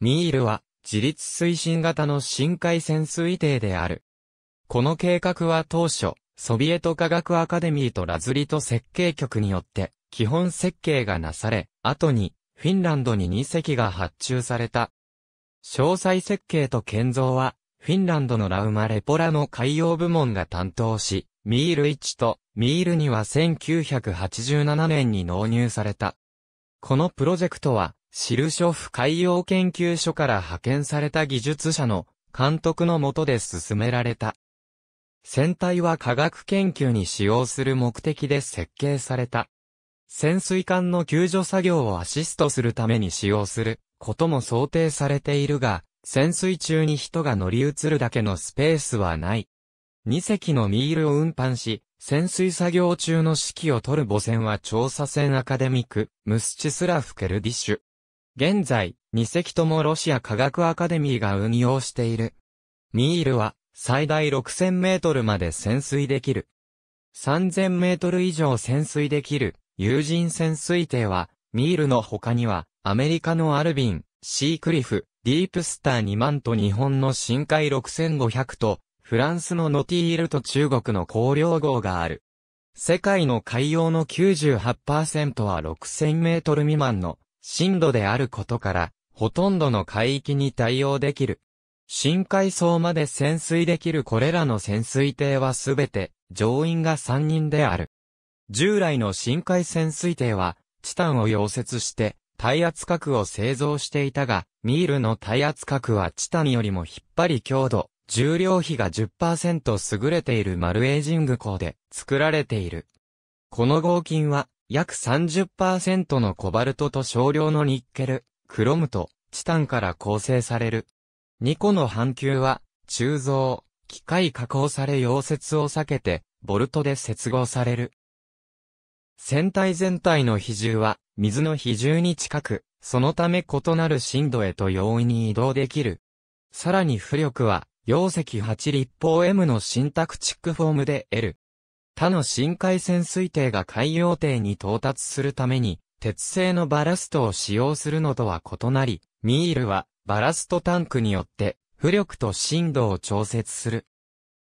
ミールは自立推進型の深海潜水艇である。この計画は当初、ソビエト科学アカデミーとラズリト設計局によって基本設計がなされ、後にフィンランドに2隻が発注された。詳細設計と建造は、フィンランドのラウマレポラの海洋部門が担当し、ミール1とミール2は1987年に納入された。このプロジェクトは、シルショフ海洋研究所から派遣された技術者の監督の下で進められた。船体は科学研究に使用する目的で設計された。潜水艦の救助作業をアシストするために使用することも想定されているが、潜水中に人が乗り移るだけのスペースはない。2隻のミールを運搬し、潜水作業中の指揮を取る母船は調査船アカデミック、ムスチスラフ・ケルディッシュ。現在、2隻ともロシア科学アカデミーが運用している。ミールは、最大6000メートルまで潜水できる。3000メートル以上潜水できる、有人潜水艇は、ミールの他には、アメリカのアルビン、シークリフ、ディープスター2万と日本の深海6500と、フランスのノティールと中国の高量号がある。世界の海洋の98%は6000メートル未満の深度であることから、ほとんどの海域に対応できる。深海層まで潜水できるこれらの潜水艇はすべて乗員が3人である。従来の深海潜水艇はチタンを溶接して耐圧核を製造していたが、ミールの耐圧核はチタンよりも引っ張り強度、重量比が10%優れているマルエージング鋼で作られている。この合金は約30%のコバルトと少量のニッケル、クロムとチタンから構成される。2個の半球は、鋳造、機械加工され溶接を避けて、ボルトで接合される。船体全体の比重は、水の比重に近く、そのため異なる深度へと容易に移動できる。さらに浮力は、溶石8立方 M のシンタクチックフォームで L。他の深海潜水艇が海洋艇に到達するために、鉄製のバラストを使用するのとは異なり、ミールはバラストタンクによって浮力と振動を調節する。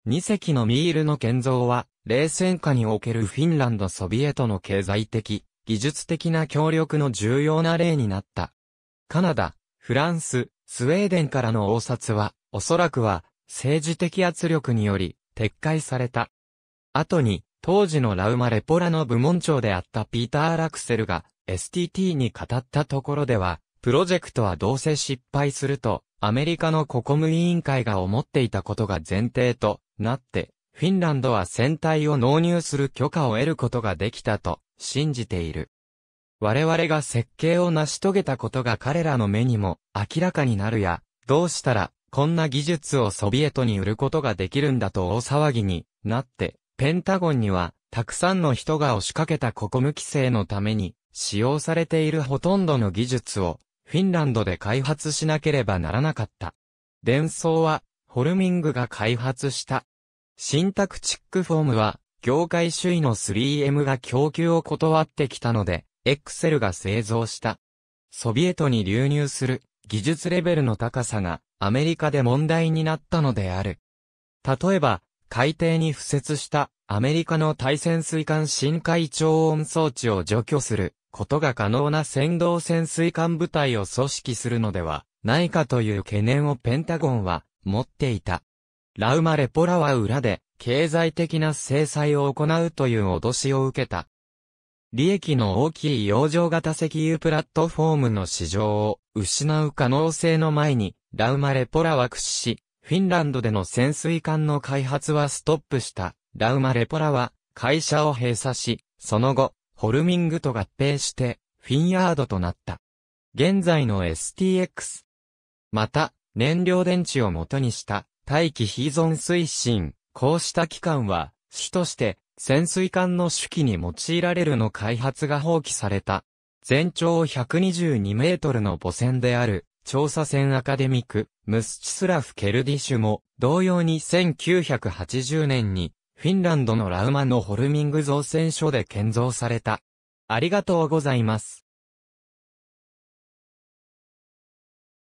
2隻のミールの建造は、冷戦下におけるフィンランド・ソビエトの経済的、技術的な協力の重要な例になった。カナダ、フランス、スウェーデンからの応札は、おそらくは、政治的圧力により、撤回された。後に、当時のラウマレポラの部門長であったピーター・ラクセルが STT に語ったところでは、プロジェクトはどうせ失敗すると、アメリカのココム委員会が思っていたことが前提となって、フィンランドは船体を納入する許可を得ることができたと信じている。我々が設計を成し遂げたことが彼らの目にも明らかになるや、どうしたらこんな技術をソビエトに売ることができるんだと大騒ぎになって、ペンタゴンには、たくさんの人が押しかけた国務規制のために、使用されているほとんどの技術を、フィンランドで開発しなければならなかった。伝送は、ホルミングが開発した。シンタクチックフォームは、業界首位の 3M が供給を断ってきたので、エクセルが製造した。ソビエトに流入する技術レベルの高さがアメリカで問題になったのである。例えば、海底に付設したアメリカの対潜水艦深海超音装置を除去することが可能な先導潜水艦部隊を組織するのではないかという懸念をペンタゴンは持っていた。ラウマレポラは裏で経済的な制裁を行うという脅しを受けた。利益の大きい洋上型石油プラットフォームの市場を失う可能性の前に、ラウマレポラは屈し、フィンランドでの潜水艦の開発はストップした。ラウマ・レポラは会社を閉鎖し、その後、ホルミングと合併して、フィンヤードとなった。現在の STX。また、燃料電池を元にした大気非依存推進。こうした機関は、主として潜水艦の主機に用いられるの開発が放棄された。全長122メートルの母船である調査船アカデミク、ムスチスラフ・ケルディシュも、同様に1980年に、フィンランドのラウマのホルミング造船所で建造された。ありがとうございます。